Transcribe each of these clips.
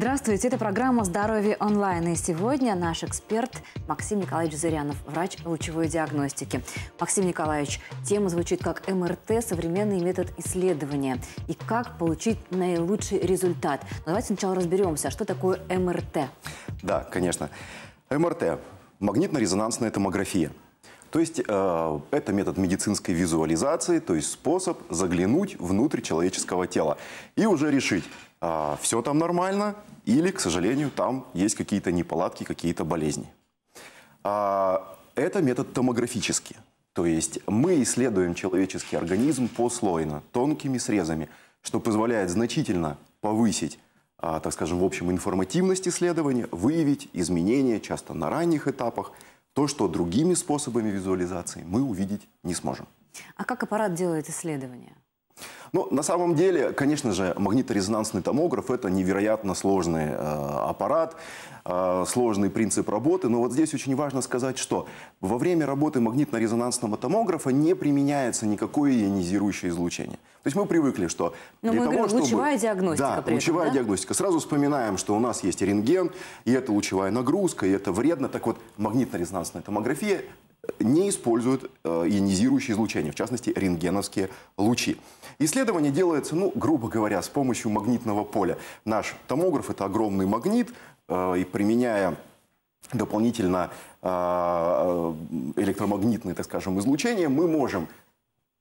Здравствуйте, это программа «Здоровье онлайн». И сегодня наш эксперт Максим Николаевич Зырянов, врач лучевой диагностики. Максим Николаевич, тема звучит как МРТ, современный метод исследования и как получить наилучший результат. Но давайте сначала разберемся, что такое МРТ. Да, конечно. МРТ – магнитно-резонансная томография. То есть э, это метод медицинской визуализации, то есть способ заглянуть внутрь человеческого тела и уже решить – а, все там нормально, или, к сожалению, там есть какие-то неполадки, какие-то болезни. А, это метод томографический. То есть мы исследуем человеческий организм послойно, тонкими срезами, что позволяет значительно повысить, а, так скажем, в общем, информативность исследования, выявить изменения, часто на ранних этапах, то, что другими способами визуализации мы увидеть не сможем. А как аппарат делает исследование? Ну, на самом деле, конечно же, магниторезонансный томограф – это невероятно сложный э, аппарат, э, сложный принцип работы. Но вот здесь очень важно сказать, что во время работы магнитно-резонансного томографа не применяется никакое ионизирующее излучение. То есть мы привыкли, что Но для мы того, говорим, чтобы... лучевая диагностика. Да, при лучевая да? диагностика. Сразу вспоминаем, что у нас есть рентген, и это лучевая нагрузка, и это вредно. Так вот, магнитно-резонансная томография не используют э, ионизирующее излучение, в частности, рентгеновские лучи. Если Исследование делается, ну, грубо говоря, с помощью магнитного поля. Наш томограф – это огромный магнит, э, и применяя дополнительно э, э, электромагнитное, так скажем, излучение, мы можем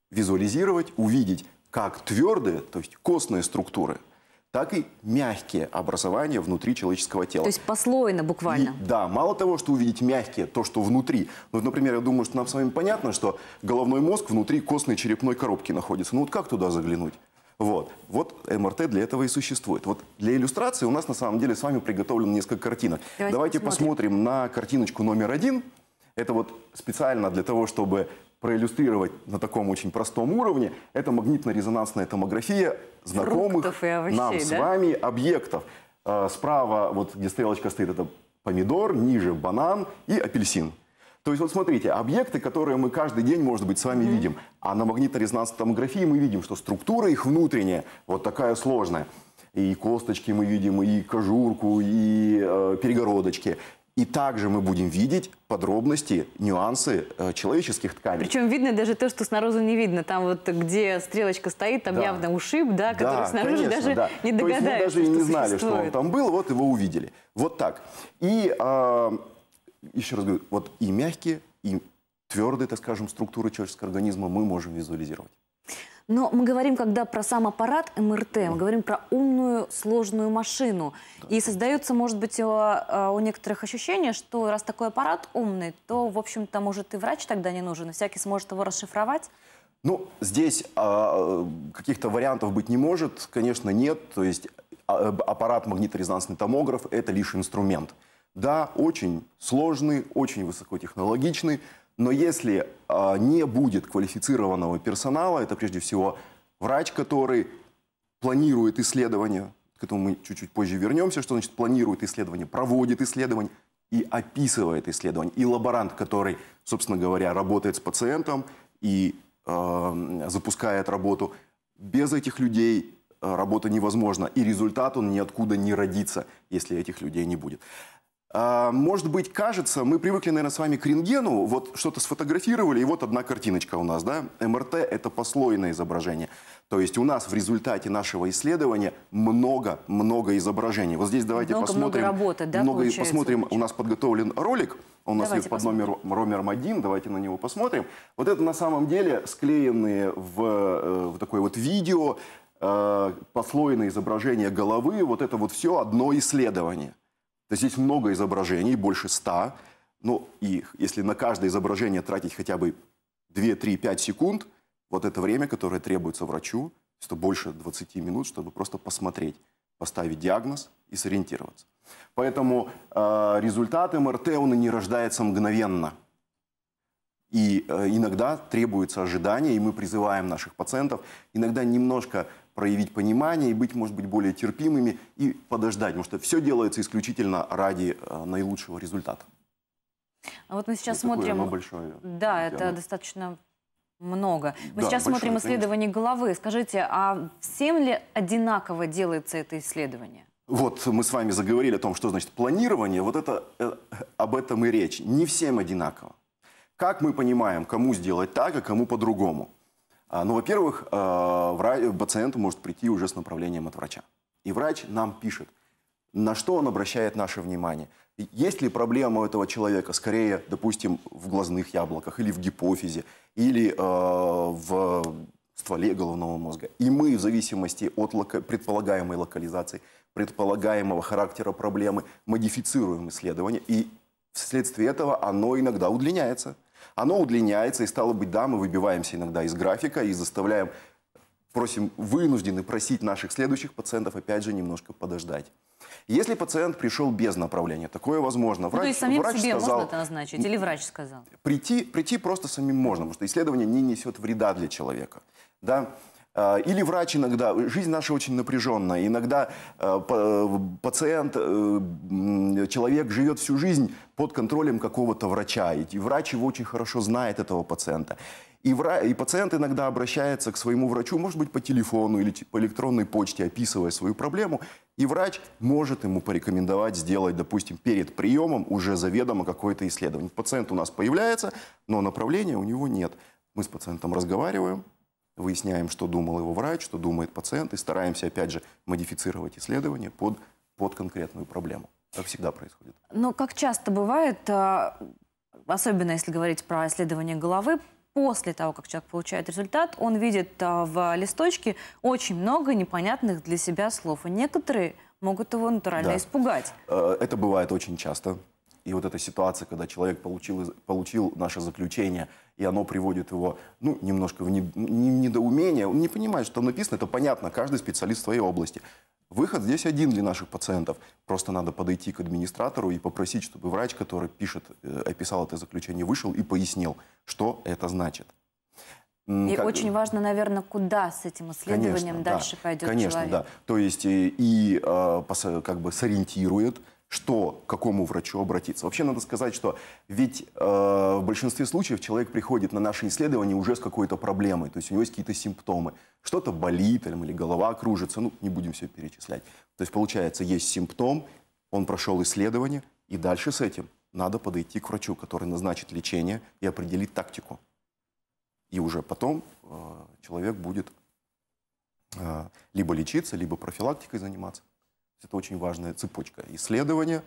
визуализировать, увидеть, как твердые, то есть костные структуры – так и мягкие образования внутри человеческого тела. То есть послойно буквально. И, да, мало того, что увидеть мягкие, то, что внутри. Ну, например, я думаю, что нам с вами понятно, что головной мозг внутри костной черепной коробки находится. Ну вот как туда заглянуть? Вот. вот МРТ для этого и существует. Вот для иллюстрации у нас на самом деле с вами приготовлено несколько картинок. Давайте, Давайте посмотрим. посмотрим на картиночку номер один. Это вот специально для того, чтобы проиллюстрировать на таком очень простом уровне, это магнитно-резонансная томография знакомых овощей, нам с вами объектов. А, справа, вот где стрелочка стоит, это помидор, ниже банан и апельсин. То есть вот смотрите, объекты, которые мы каждый день, может быть, с вами mm-hmm. видим, а на магнитно-резонансной томографии мы видим, что структура их внутренняя вот такая сложная. И косточки мы видим, и кожурку, и э, перегородочки. И также мы будем видеть подробности, нюансы э, человеческих тканей. Причем видно даже то, что снаружи не видно. Там вот, где стрелочка стоит, там да. явно ушиб, да, который да, снаружи конечно, даже да. не догадаешься, То есть мы даже и не знали, существует. что он там был, вот его увидели. Вот так. И, э, еще раз говорю, вот и мягкие, и твердые, так скажем, структуры человеческого организма мы можем визуализировать. Но мы говорим, когда про сам аппарат МРТ, мы говорим про умную, сложную машину. Да. И создается, может быть, у, э, у некоторых ощущение, что раз такой аппарат умный, то, в общем-то, может, и врач тогда не нужен, и всякий сможет его расшифровать. Ну, здесь а, каких-то вариантов быть не может, конечно, нет. То есть а, э, аппарат магниторезонансный томограф – это лишь инструмент. Да, очень сложный, очень высокотехнологичный, но если э, не будет квалифицированного персонала, это прежде всего врач, который планирует исследование, к этому мы чуть-чуть позже вернемся, что значит планирует исследование, проводит исследование и описывает исследование, и лаборант, который, собственно говоря, работает с пациентом и э, запускает работу. Без этих людей а, работа невозможна, и результат он ниоткуда не родится, если этих людей не будет. А, может быть, кажется, мы привыкли, наверное, с вами к рентгену, вот что-то сфотографировали, и вот одна картиночка у нас, да? МРТ – это послойное изображение. То есть у нас в результате нашего исследования много-много изображений. Вот здесь давайте много, посмотрим. Много работы, да, много, Посмотрим, у нас подготовлен ролик, он у нас есть под номером, номером один, давайте на него посмотрим. Вот это на самом деле склеенные в, э, в такое вот видео, э, послойное изображение головы, вот это вот все одно исследование – то есть здесь много изображений, больше ста. Ну, и если на каждое изображение тратить хотя бы 2, 3, 5 секунд, вот это время, которое требуется врачу, это больше 20 минут, чтобы просто посмотреть, поставить диагноз и сориентироваться. Поэтому э, результат МРТ, он и не рождается мгновенно. И э, иногда требуется ожидание, и мы призываем наших пациентов иногда немножко проявить понимание и быть, может быть, более терпимыми и подождать, потому что все делается исключительно ради э, наилучшего результата. А вот мы сейчас вот смотрим... Большое, да, тема. это достаточно много. Мы да, сейчас большое, смотрим исследование конечно. головы. Скажите, а всем ли одинаково делается это исследование? Вот мы с вами заговорили о том, что значит планирование. Вот это э, об этом и речь. Не всем одинаково. Как мы понимаем, кому сделать так, а кому по-другому? А, ну, во-первых, а, пациент может прийти уже с направлением от врача. И врач нам пишет, на что он обращает наше внимание. Есть ли проблема у этого человека скорее, допустим, в глазных яблоках или в гипофизе, или э, в стволе головного мозга. И мы в зависимости от лока... предполагаемой локализации, предполагаемого характера проблемы модифицируем исследование, и вследствие этого оно иногда удлиняется – оно удлиняется, и стало быть, да, мы выбиваемся иногда из графика и заставляем, просим, вынуждены просить наших следующих пациентов опять же немножко подождать. Если пациент пришел без направления, такое возможно. Врач, ну, то есть самим врач себе сказал, можно это назначить или врач сказал? Прийти, прийти просто самим можно, потому что исследование не несет вреда для человека. Да? Э, или врач иногда, жизнь наша очень напряженная, иногда э, э, пациент, человек живет всю жизнь под контролем какого-то врача, и врач его очень хорошо знает, этого пациента. И, вра... и пациент иногда обращается к своему врачу, может быть, по телефону или типа, по электронной почте, описывая свою проблему, и врач может ему порекомендовать сделать, допустим, перед приемом уже заведомо какое-то исследование. Пациент у нас появляется, но направления у него нет. Мы с пациентом разговариваем, выясняем, что думал его врач, что думает пациент, и стараемся, опять же, модифицировать исследование под, под конкретную проблему. Так всегда происходит. Но как часто бывает, э, особенно если говорить про исследование головы, после того, как человек получает результат, он видит э, в листочке очень много непонятных для себя слов. И некоторые могут его натурально да. испугать. Э, это бывает очень часто. И вот эта ситуация, когда человек получил, получил наше заключение, и оно приводит его, ну, немножко в не, не, недоумение, он не понимает, что там написано, это понятно, каждый специалист в своей области. Выход здесь один для наших пациентов. Просто надо подойти к администратору и попросить, чтобы врач, который пишет, э, описал это заключение, вышел и пояснил, что это значит. И как... очень важно, наверное, куда с этим исследованием конечно, дальше да. пойдет конечно, человек. Конечно, да. То есть и, и а, как бы сориентирует, что, к какому врачу обратиться. Вообще надо сказать, что ведь э, в большинстве случаев человек приходит на наши исследования уже с какой-то проблемой, то есть у него есть какие-то симптомы. Что-то болит или голова кружится, ну, не будем все перечислять. То есть получается, есть симптом, он прошел исследование, и дальше с этим надо подойти к врачу, который назначит лечение и определит тактику. И уже потом э, человек будет э, либо лечиться, либо профилактикой заниматься. Это очень важная цепочка. Исследования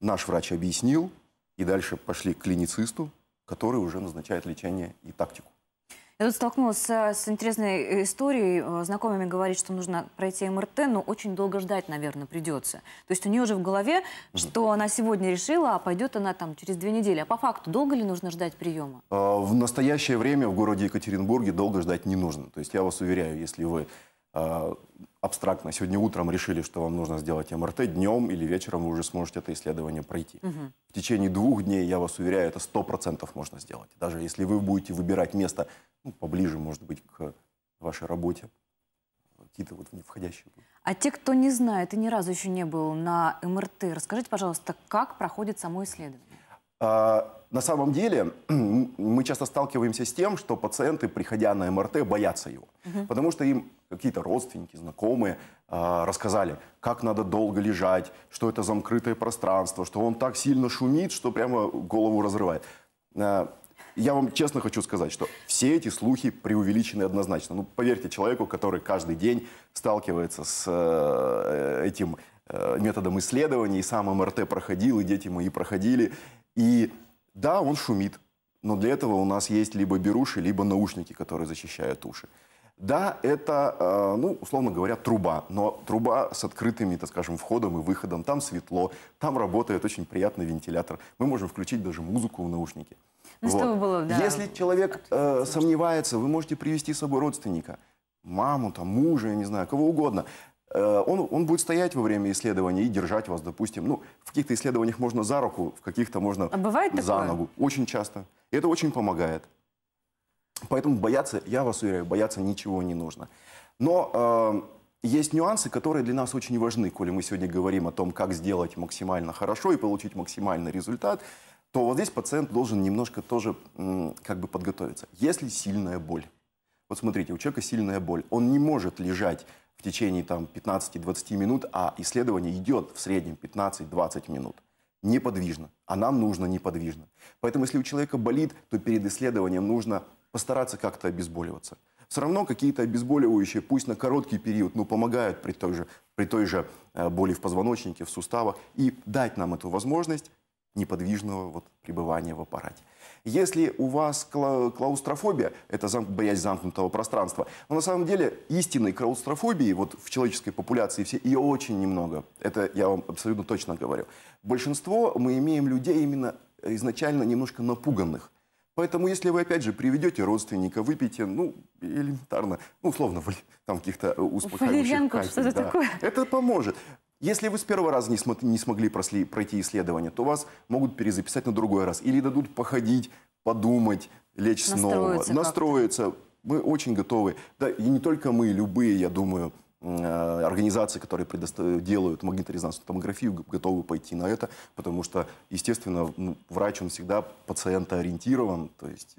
наш врач объяснил, и дальше пошли к клиницисту, который уже назначает лечение и тактику. Я тут столкнулась с, интересной э, историей. Э, знакомыми говорит, что нужно пройти МРТ, но очень долго ждать, наверное, придется. То есть у нее уже в голове, что она сегодня решила, а пойдет она там через две недели. А по факту долго ли нужно ждать приема? А, в настоящее время в городе Екатеринбурге долго ждать не нужно. То есть я вас уверяю, если вы а, абстрактно. Сегодня утром решили, что вам нужно сделать МРТ, днем или вечером вы уже сможете это исследование пройти. Угу. В течение двух дней, я вас уверяю, это сто процентов можно сделать. Даже если вы будете выбирать место ну, поближе, может быть, к вашей работе. Какие-то вот не входящие. А те, кто не знает и ни разу еще не был на МРТ, расскажите, пожалуйста, как проходит само исследование? А на самом деле мы часто сталкиваемся с тем, что пациенты, приходя на МРТ, боятся его. Угу. Потому что им какие-то родственники, знакомые э, рассказали, как надо долго лежать, что это замкрытое пространство, что он так сильно шумит, что прямо голову разрывает. Э, я вам честно хочу сказать, что все эти слухи преувеличены однозначно. Ну, поверьте человеку, который каждый день сталкивается с э, э этим э, методом исследования и сам МРТ проходил, и дети мои проходили, и да, он шумит, но для этого у нас есть либо беруши, либо наушники, которые защищают уши. Да, это, э, ну, условно говоря, труба, но труба с открытыми, так скажем, входом и выходом. Там светло, там работает очень приятный вентилятор. Мы можем включить даже музыку в наушники. Ну, вот. чтобы было, да. Если человек э, сомневается, вы можете привести с собой родственника, маму, там, мужа, я не знаю, кого угодно – Э, он, он будет стоять во время исследования и держать вас, допустим. Ну, в каких-то исследованиях можно за руку, в каких-то можно а бывает за такое? ногу. Очень часто. И это очень помогает. Поэтому бояться, я вас уверяю, бояться ничего не нужно. Но э, есть нюансы, которые для нас очень важны, коли мы сегодня говорим о том, как сделать максимально хорошо и получить максимальный результат, то вот здесь пациент должен немножко тоже как бы подготовиться. Если сильная боль, вот смотрите, у человека сильная боль, он не может лежать в течение там 15-20 минут, а исследование идет в среднем 15-20 минут. Неподвижно. А нам нужно неподвижно. Поэтому если у человека болит, то перед исследованием нужно постараться как-то обезболиваться. Все равно какие-то обезболивающие, пусть на короткий период, но помогают при той же, при той же э, боли в позвоночнике, в суставах, и дать нам эту возможность неподвижного вот пребывания в аппарате. Если у вас клаустрофобия, это зам боязнь замкнутого пространства, но на самом деле истинной клаустрофобии вот в человеческой популяции все, ее очень немного. Это я вам абсолютно точно говорю. Большинство мы имеем людей именно изначально немножко напуганных. Поэтому, если вы, опять же, приведете родственника, выпейте, ну, элементарно, ну, условно, там каких-то э, успокаивающих Валерьянку, что-то да, такое. Это поможет. Если вы с первого раза не, см не смогли просли, пройти исследование, то вас могут перезаписать на другой раз. Или дадут походить, подумать, лечь снова. Настроиться. Мы очень готовы. Да, и не только мы, любые, я думаю, э, организации, которые делают магниторезонансную томографию, готовы пойти на это, потому что, естественно, ну, врач, он всегда пациентоориентирован, то есть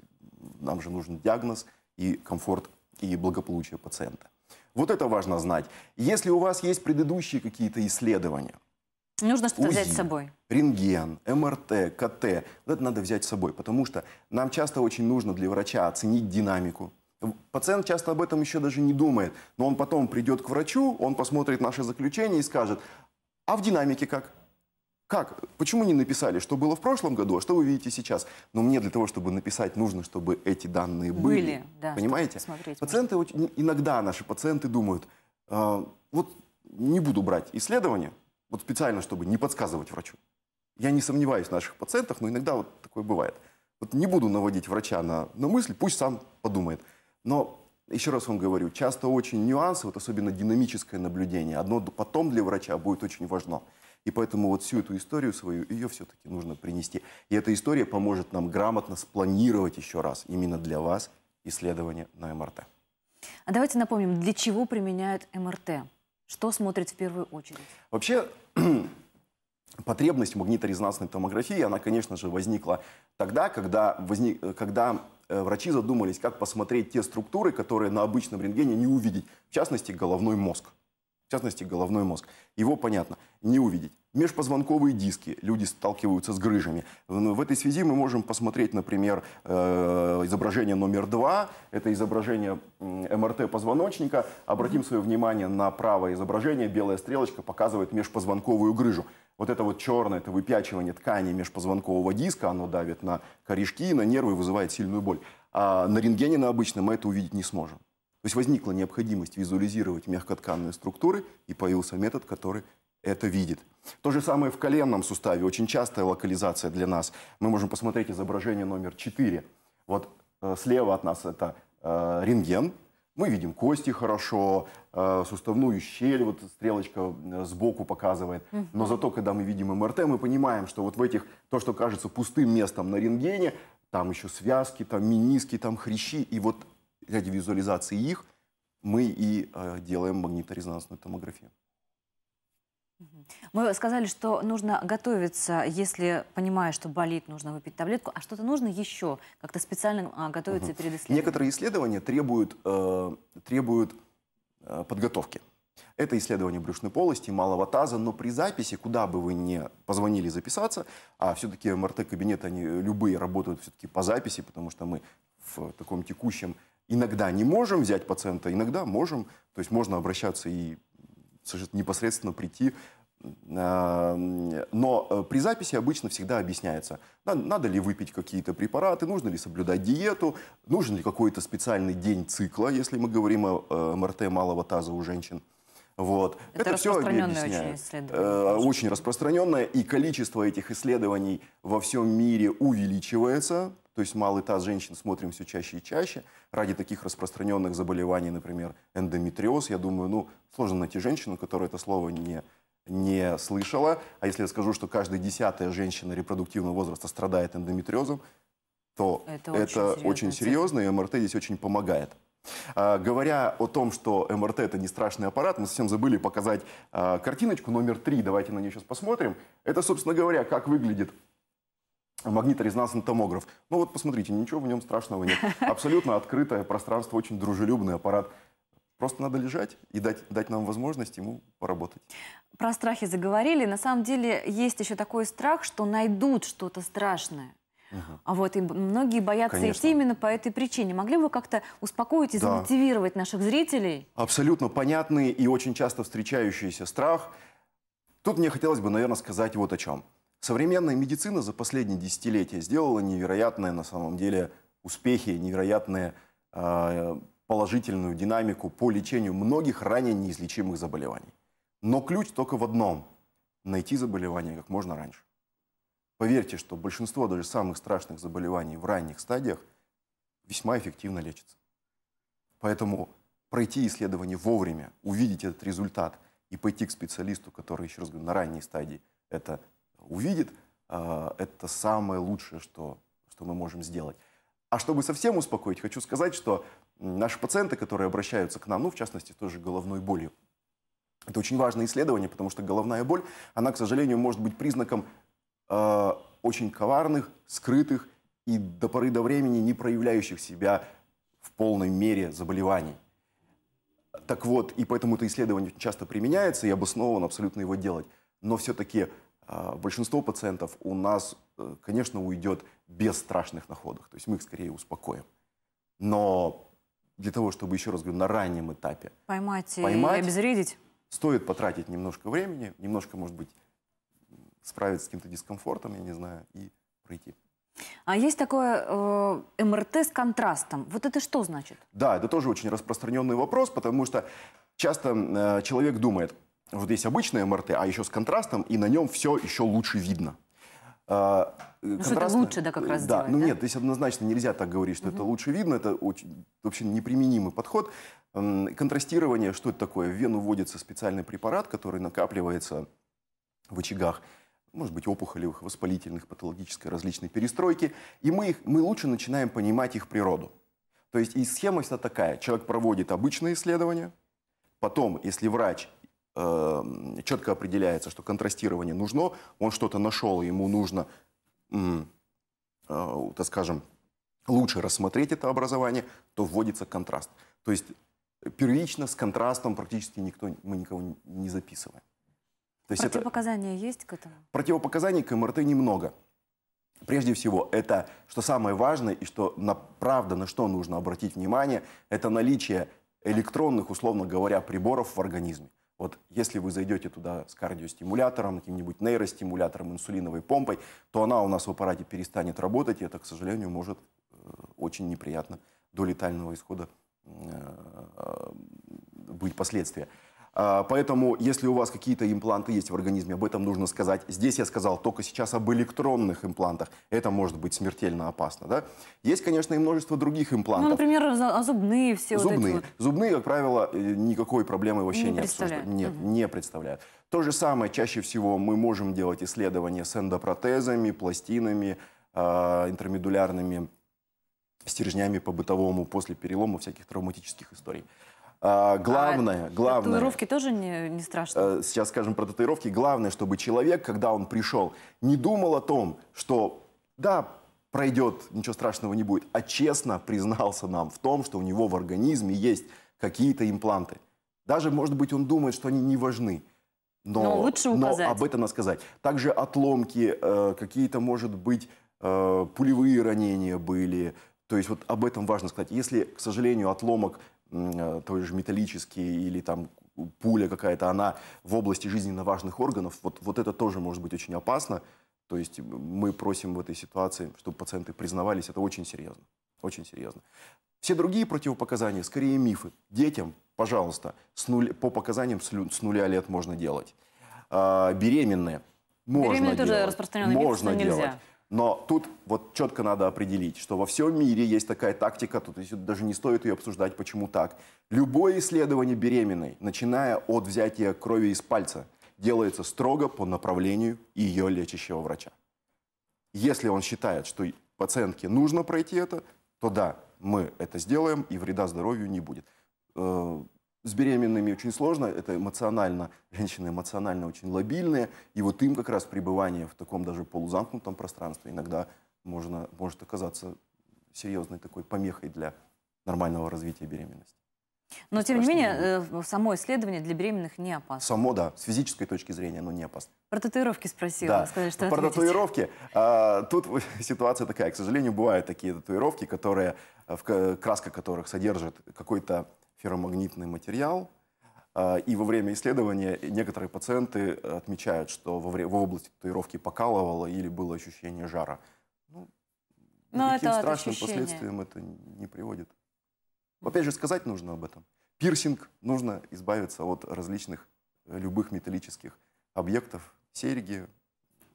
нам же нужен диагноз и комфорт и благополучие пациента. Вот это важно знать. Если у вас есть предыдущие какие-то исследования, Нужно что-то взять с собой. Рентген, МРТ, КТ. Вот это надо взять с собой, потому что нам часто очень нужно для врача оценить динамику. Пациент часто об этом еще даже не думает, но он потом придет к врачу, он посмотрит наше заключение и скажет, а в динамике как? Как? Почему не написали, что было в прошлом году, а что вы видите сейчас? Но мне для того, чтобы написать, нужно, чтобы эти данные были. Были, да. Понимаете? Пациенты, очень, иногда наши пациенты думают, э, вот не буду брать исследование, вот специально, чтобы не подсказывать врачу. Я не сомневаюсь в наших пациентах, но иногда вот такое бывает. Вот не буду наводить врача на, на мысль, пусть сам подумает. Но еще раз вам говорю, часто очень нюансы, вот особенно динамическое наблюдение, одно потом для врача будет очень важно. И поэтому вот всю эту историю свою, ее все-таки нужно принести. И эта история поможет нам грамотно спланировать еще раз именно для вас исследование на МРТ. А давайте напомним, для чего применяют МРТ? Что смотрит в первую очередь? Вообще, потребность магниторезонансной томографии, она, конечно же, возникла тогда, когда, возник, когда э, врачи задумались, как посмотреть те структуры, которые на обычном рентгене не увидеть, в частности, головной мозг частности головной мозг. Его, понятно, не увидеть. Межпозвонковые диски, люди сталкиваются с грыжами. В этой связи мы можем посмотреть, например, э, изображение номер два, это изображение МРТ позвоночника. Обратим свое внимание на правое изображение, белая стрелочка показывает межпозвонковую грыжу. Вот это вот черное, это выпячивание ткани межпозвонкового диска, оно давит на корешки, на нервы, вызывает сильную боль. А на рентгене на обычном мы это увидеть не сможем. То есть возникла необходимость визуализировать мягкотканные структуры, и появился метод, который это видит. То же самое в коленном суставе. Очень частая локализация для нас. Мы можем посмотреть изображение номер 4. Вот э, слева от нас это э, рентген. Мы видим кости хорошо, э, суставную щель, вот стрелочка э, сбоку показывает. Но зато, когда мы видим МРТ, мы понимаем, что вот в этих, то, что кажется пустым местом на рентгене, там еще связки, там миниски, там хрящи. И вот эти визуализации их, мы и э, делаем магниторезонансную томографию. Мы сказали, что нужно готовиться, если понимаешь, что болит, нужно выпить таблетку. А что-то нужно еще? Как-то специально а, готовиться угу. перед исследованием? Некоторые исследования требуют, э, требуют э, подготовки. Это исследование брюшной полости, малого таза, но при записи, куда бы вы ни позвонили записаться, а все-таки МРТ-кабинеты, они э, любые работают все-таки по записи, потому что мы в таком текущем иногда не можем взять пациента, иногда можем. То есть можно обращаться и непосредственно прийти. Но э, при записи обычно всегда объясняется, надо ли выпить какие-то препараты, нужно ли соблюдать диету, нужен ли какой-то специальный день цикла, если мы говорим о МРТ малого таза у женщин. Вот. Это, это все объясняет. Очень, э, очень распространенное, и количество этих исследований во всем мире увеличивается то есть малый таз женщин смотрим все чаще и чаще. Ради таких распространенных заболеваний, например, эндометриоз, я думаю, ну, сложно найти женщину, которая это слово не, не слышала. А если я скажу, что каждая десятая женщина репродуктивного возраста страдает эндометриозом, то это, это очень, серьезно, очень серьезно, и МРТ здесь очень помогает. А, говоря о том, что МРТ это не страшный аппарат, мы совсем забыли показать а, картиночку номер три. Давайте на нее сейчас посмотрим. Это, собственно говоря, как выглядит магниторезонансный томограф. Ну вот посмотрите, ничего в нем страшного нет. Абсолютно открытое пространство, очень дружелюбный аппарат. Просто надо лежать и дать, дать нам возможность ему поработать. Про страхи заговорили. На самом деле есть еще такой страх, что найдут что-то страшное. Угу. А вот и многие боятся Конечно. идти именно по этой причине. Могли бы вы как-то успокоить и да. замотивировать наших зрителей? Абсолютно понятный и очень часто встречающийся страх. Тут мне хотелось бы, наверное, сказать вот о чем. Современная медицина за последние десятилетия сделала невероятные на самом деле успехи, невероятные э, положительную динамику по лечению многих ранее неизлечимых заболеваний. Но ключ только в одном – найти заболевание как можно раньше. Поверьте, что большинство даже самых страшных заболеваний в ранних стадиях весьма эффективно лечится. Поэтому пройти исследование вовремя, увидеть этот результат и пойти к специалисту, который, еще раз говорю, на ранней стадии – это увидит, а, это самое лучшее, что, что мы можем сделать. А чтобы совсем успокоить, хочу сказать, что наши пациенты, которые обращаются к нам, ну, в частности, тоже головной болью, это очень важное исследование, потому что головная боль, она, к сожалению, может быть признаком э, очень коварных, скрытых и до поры до времени не проявляющих себя в полной мере заболеваний. Так вот, и поэтому это исследование часто применяется, и обосновано абсолютно его делать. Но все-таки а, большинство пациентов у нас, э, конечно, уйдет без страшных находок. То есть мы их скорее успокоим. Но для того, чтобы, еще раз говорю, на раннем этапе поймать, поймать и обезвредить, стоит потратить немножко времени, немножко, может быть, справиться с каким-то дискомфортом, я не знаю, и пройти. А есть такое э, МРТ с контрастом. Вот это что значит? Да, это тоже очень распространенный вопрос, потому что часто э, человек думает, вот есть обычная МРТ, а еще с контрастом, и на нем все еще лучше видно. А, э, ну, что лучше, да, как раз Да, делать, ну да? нет, здесь однозначно нельзя так говорить, что угу. это лучше видно, это очень, вообще неприменимый подход. Контрастирование, что это такое? В вену вводится специальный препарат, который накапливается в очагах, может быть, опухолевых, воспалительных, патологической, различной перестройки, и мы, их, мы лучше начинаем понимать их природу. То есть и схема всегда такая, человек проводит обычное исследование, потом, если врач Эм, четко определяется, что контрастирование нужно, он что-то нашел, ему нужно, э, так скажем, лучше рассмотреть это образование, то вводится контраст. То есть первично с контрастом практически никто, мы никого не записываем. То есть Противопоказания это... есть к этому? Противопоказаний к МРТ немного. Прежде всего, это, что самое важное и что на, правда, на что нужно обратить внимание, это наличие электронных, условно говоря, приборов в организме. Вот если вы зайдете туда с кардиостимулятором, каким-нибудь нейростимулятором, инсулиновой помпой, то она у нас в аппарате перестанет работать, и это, к сожалению, может э, очень неприятно до летального исхода э, э, быть последствия. А, поэтому, если у вас какие-то импланты есть в организме, об этом нужно сказать. Здесь я сказал только сейчас об электронных имплантах. Это может быть смертельно опасно. Да? Есть, конечно, и множество других имплантов. Ну, например, зубные все зубные. вот эти вот. Зубные, как правило, э, никакой проблемы вообще не, не Нет, угу. не представляют. То же самое чаще всего мы можем делать исследования с эндопротезами, пластинами, э, интермедулярными стержнями по бытовому после перелома всяких травматических историй. А, главное, а главное... татуировки тоже не, не страшно? Э, сейчас скажем про татуировки. Главное, чтобы человек, когда он пришел, не думал о том, что, да, пройдет, ничего страшного не будет, а честно признался нам в том, что у него в организме есть какие-то импланты. Даже, может быть, он думает, что они не важны. Но, но лучше указать. Но об этом надо сказать. Также отломки, э, какие-то, может быть, э, пулевые ранения были. То есть вот об этом важно сказать. Если, к сожалению, отломок Э, той же металлический или там пуля какая-то, она в области жизненно важных органов, вот, вот это тоже может быть очень опасно. То есть мы просим в этой ситуации, чтобы пациенты признавались, это очень серьезно. Очень серьезно. Все другие противопоказания, скорее мифы. Детям, пожалуйста, с нуля, по показаниям с, нуля лет можно делать. А, беременные. Можно Беременные делать. тоже распространенный можно делать. нельзя. Но тут вот четко надо определить, что во всем мире есть такая тактика, тут даже не стоит ее обсуждать, почему так. Любое исследование беременной, начиная от взятия крови из пальца, делается строго по направлению ее лечащего врача. Если он считает, что пациентке нужно пройти это, то да, мы это сделаем, и вреда здоровью не будет. Э, с беременными очень сложно, это эмоционально, женщины эмоционально очень лобильные, и вот им как раз пребывание в таком даже полузамкнутом пространстве иногда можно, может оказаться серьезной такой помехой для нормального развития беременности. Но, тем не менее, э, само исследование для беременных не опасно. Само, да. С физической точки зрения но не опасно. Про татуировки спросила. Да. Сказали, что Про ответите. татуировки. А, тут ситуация такая. К сожалению, бывают такие татуировки, которые, э, в краска которых содержит какой-то ферромагнитный материал. А, и во время исследования некоторые пациенты э, отмечают, что во, время в области татуировки покалывало или было ощущение жара. Ну, Но никаким это страшным ощущение. последствиям это не приводит. Опять же, сказать нужно об этом. Пирсинг нужно избавиться от различных э, любых металлических объектов, серьги.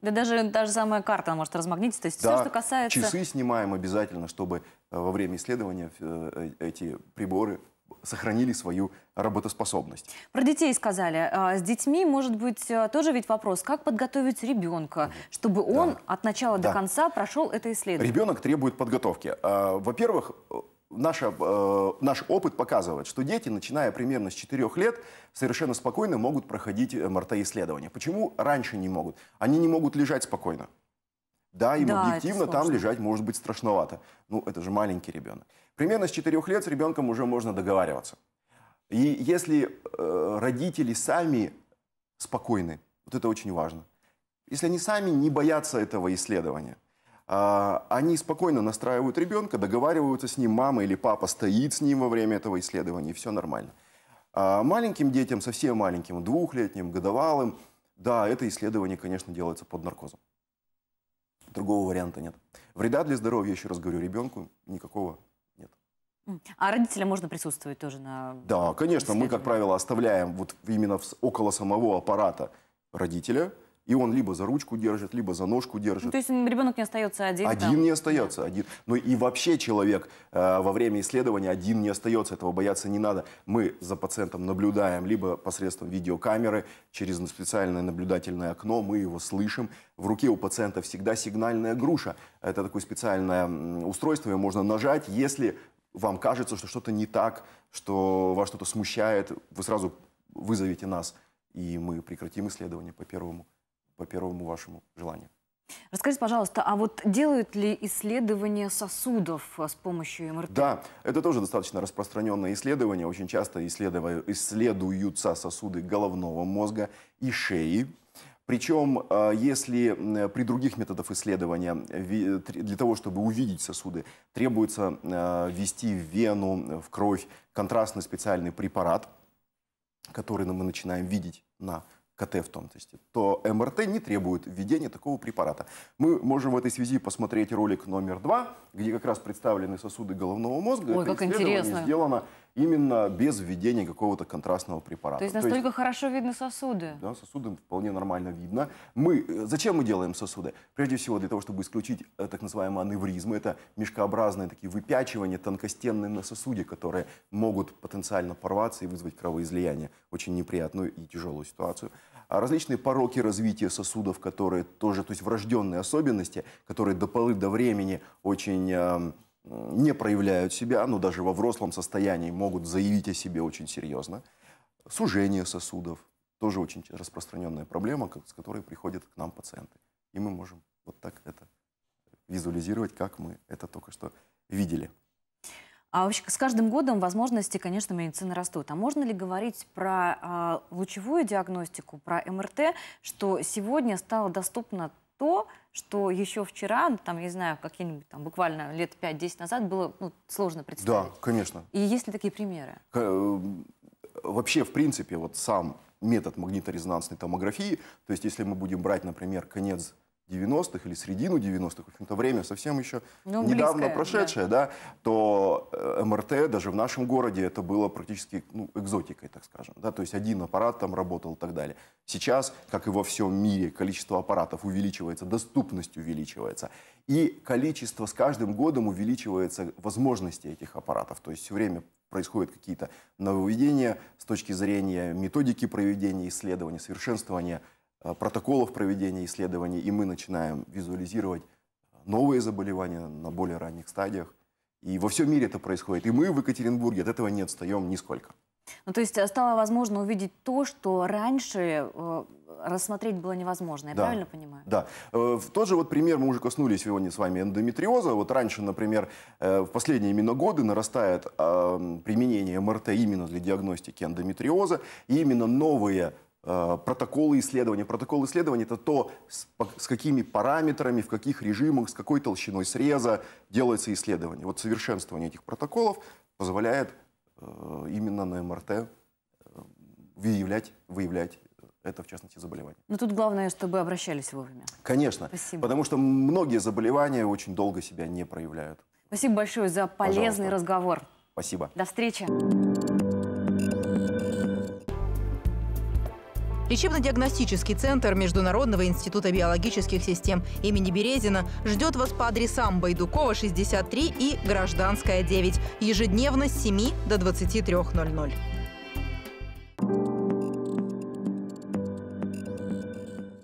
Да даже та же самая карта может размагнититься. То есть да, все, что касается... часы снимаем обязательно, чтобы э, во время исследования эти приборы сохранили свою работоспособность. Про детей сказали. А, с детьми, может быть, а, тоже ведь вопрос, как подготовить ребенка, чтобы он да. от начала да. до конца прошел это исследование? Ребенок требует подготовки. А, во-первых, наша, э, наш опыт показывает, что дети, начиная примерно с 4 лет, совершенно спокойно могут проходить э, МРТ-исследования. Почему раньше не могут? Они не могут лежать спокойно. Да, им да, объективно там лежать может быть страшновато. Ну, это же маленький ребенок. Примерно с 4 лет с ребенком уже можно договариваться. И если э, родители сами спокойны, вот это очень важно. Если они сами не боятся этого исследования, э, они спокойно настраивают ребенка, договариваются с ним, мама или папа стоит с ним во время этого исследования, и все нормально. А маленьким детям, совсем маленьким, двухлетним, годовалым, да, это исследование, конечно, делается под наркозом. Другого варианта нет. Вреда для здоровья, еще раз говорю, ребенку никакого нет. А родителям можно присутствовать тоже на... Да, конечно, мы, как правило, оставляем вот именно около самого аппарата родителя – и он либо за ручку держит, либо за ножку держит. Ну, то есть ребенок не остается один? Один там. не остается, один. Ну и вообще человек э, во время исследования один не остается, этого бояться не надо. Мы за пациентом наблюдаем либо посредством видеокамеры, через специальное наблюдательное окно, мы его слышим. В руке у пациента всегда сигнальная груша. Это такое специальное устройство, его можно нажать, если вам кажется, что что-то не так, что вас что-то смущает, вы сразу вызовите нас, и мы прекратим исследование по первому по первому вашему желанию. Расскажите, пожалуйста, а вот делают ли исследования сосудов э, с помощью МРТ? Да, это тоже достаточно распространенное исследование. Очень часто исследуются сосуды головного мозга и шеи. Причем, э, если э, при других методах исследования для того, чтобы увидеть сосуды, требуется ввести в вену, в кровь контрастный специальный препарат, который мы начинаем видеть на КТ в том числе, то МРТ не требует введения такого препарата. Мы можем в этой связи посмотреть ролик номер два, где как раз представлены сосуды головного мозга. Ой, Это как интересно. сделано именно без введения какого-то контрастного препарата. То есть настолько То есть, хорошо видны сосуды? Да, сосуды вполне нормально видно. Мы, э, зачем мы делаем сосуды? Прежде всего для того, чтобы исключить э, так называемые аневризмы, это мешкообразные такие выпячивания тонкостенные на сосуде, которые могут потенциально порваться и вызвать кровоизлияние, очень неприятную и тяжелую ситуацию. А различные пороки развития сосудов, которые тоже, то есть врожденные особенности, которые до полы до времени очень эм, не проявляют себя, но даже во взрослом состоянии могут заявить о себе очень серьезно. Сужение сосудов – тоже очень распространенная проблема, с которой приходят к нам пациенты. И мы можем вот так это визуализировать, как мы это только что видели. А вообще с каждым годом возможности, конечно, медицины растут. А можно ли говорить про а, лучевую диагностику, про МРТ, что сегодня стало доступно то, что еще вчера, ну, там, я не знаю, какие-нибудь там буквально лет 5-10 назад было ну, сложно представить. Да, конечно. И есть ли такие примеры? Э, вообще, в принципе, вот сам метод магниторезонансной томографии, то есть если мы будем брать, например, конец 90-х или середину 90-х, в общем-то, время совсем еще ну, недавно близкое, прошедшее, да. да, то э, МРТ даже в нашем городе это было практически ну, экзотикой, так скажем, да, то есть один аппарат там работал и так далее. Сейчас, как и во всем мире, количество аппаратов увеличивается, доступность увеличивается, и количество с каждым годом увеличивается возможности этих аппаратов, то есть все время происходят какие-то нововведения с точки зрения методики проведения исследований, совершенствования Э, протоколов проведения исследований, и мы начинаем визуализировать новые заболевания на более ранних стадиях. И во всем мире это происходит. И мы в Екатеринбурге от этого не отстаем нисколько. Ну, то есть э, стало возможно увидеть то, что раньше э, рассмотреть было невозможно. Я да. правильно понимаю? Да. Э, тот же вот пример мы уже коснулись сегодня с вами эндометриоза. Вот раньше, например, э, в последние именно годы нарастает э, применение МРТ именно для диагностики эндометриоза. И именно новые Э, протоколы исследования. Протокол исследования – это то, с, с какими параметрами, в каких режимах, с какой толщиной среза делается исследование. Вот совершенствование этих протоколов позволяет э, именно на МРТ э, выявлять, выявлять э, это, в частности, заболевание. Но ну, тут главное, чтобы обращались вовремя. Конечно. Спасибо. Потому что многие заболевания очень долго себя не проявляют. Спасибо большое за полезный Пожалуйста. разговор. Спасибо. До встречи. Лечебно-диагностический центр Международного института биологических систем имени Березина ждет вас по адресам Байдукова, 63 и Гражданская, 9, ежедневно с 7 до 23.00.